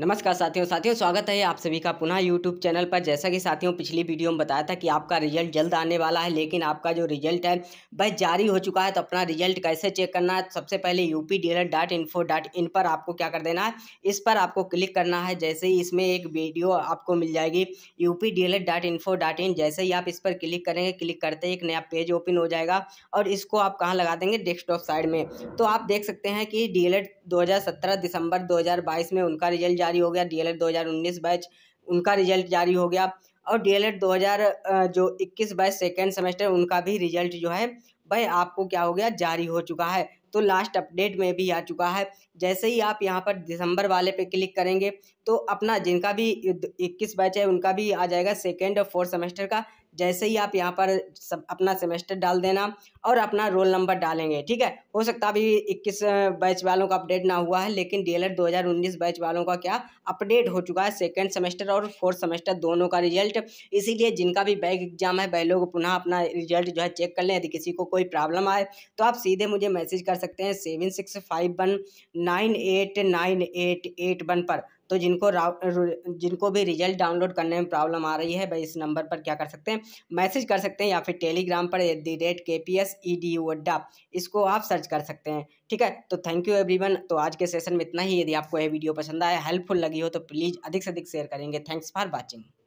नमस्कार साथियों साथियों स्वागत है आप सभी का पुनः यूट्यूब चैनल पर जैसा कि साथियों पिछली वीडियो में बताया था कि आपका रिजल्ट जल्द आने वाला है लेकिन आपका जो रिजल्ट है वह जारी हो चुका है तो अपना रिजल्ट कैसे चेक करना है सबसे पहले UP dealer dot info dot in पर आपको क्या कर देना है इस पर आपको क्लिक करना है जैसे ही इसमें एक वीडियो आपको मिल जाएगी UP dealer dot info dot in जैसे ही आप इस पर क्लिक करेंगे क्लिक करते ही एक नया पेज ओपन हो जाएगा और इसको आप कहाँ लगा देंगे डेस्कटॉप साइड में तो आप देख सकते हैं कि डीलर 2017 दिसंबर 2022 में उनका रिजल्ट जारी हो गया डीएलएड 2019 बैच उनका रिजल्ट जारी हो गया और डीएलएड 2000 जो 21 बैच सेकेंड सेमेस्टर उनका भी रिजल्ट जो है वह आपको क्या हो गया जारी हो चुका है तो लास्ट अपडेट में भी आ चुका है जैसे ही आप यहाँ पर दिसंबर वाले पे क्लिक करेंगे तो अपना जिनका भी 21 बैच है उनका भी आ जाएगा सेकेंड और फोर्थ सेमेस्टर का जैसे ही आप यहाँ पर सब अपना सेमेस्टर डाल देना और अपना रोल नंबर डालेंगे ठीक है हो सकता अभी इक्कीस बैच वालों का अपडेट ना हुआ है लेकिन डी 2019 बैच वालों का क्या अपडेट हो चुका है सेकेंड सेमेस्टर और फोर्थ सेमेस्टर दोनों का रिजल्ट इसीलिए जिनका भी बैग एग्जाम है वह लोग पुनः अपना रिजल्ट जो है चेक कर लें यदि किसी को कोई प्रॉब्लम आए तो आप सीधे मुझे मैसेज कर सकते हैं seven six five one nine eight nine eight eight one पर तो जिनको जिनको भी रिजल्ट डाउनलोड करने में प्रॉब्लम आ रही है भाई इस नंबर पर क्या कर सकते हैं मैसेज कर सकते हैं या फिर टेलीग्राम पर at the rate K P S E D U अड्डा इसको आप सर्च कर सकते हैं ठीक है तो थैंक यू एवरीवन तो आज के सेशन में इतना ही यदि आपको यह वीडियो पसंद आया हेल्पफुल लगी हो तो प्लीज़ अधिक से अधिक शेयर करेंगे थैंक्स फॉर वॉचिंग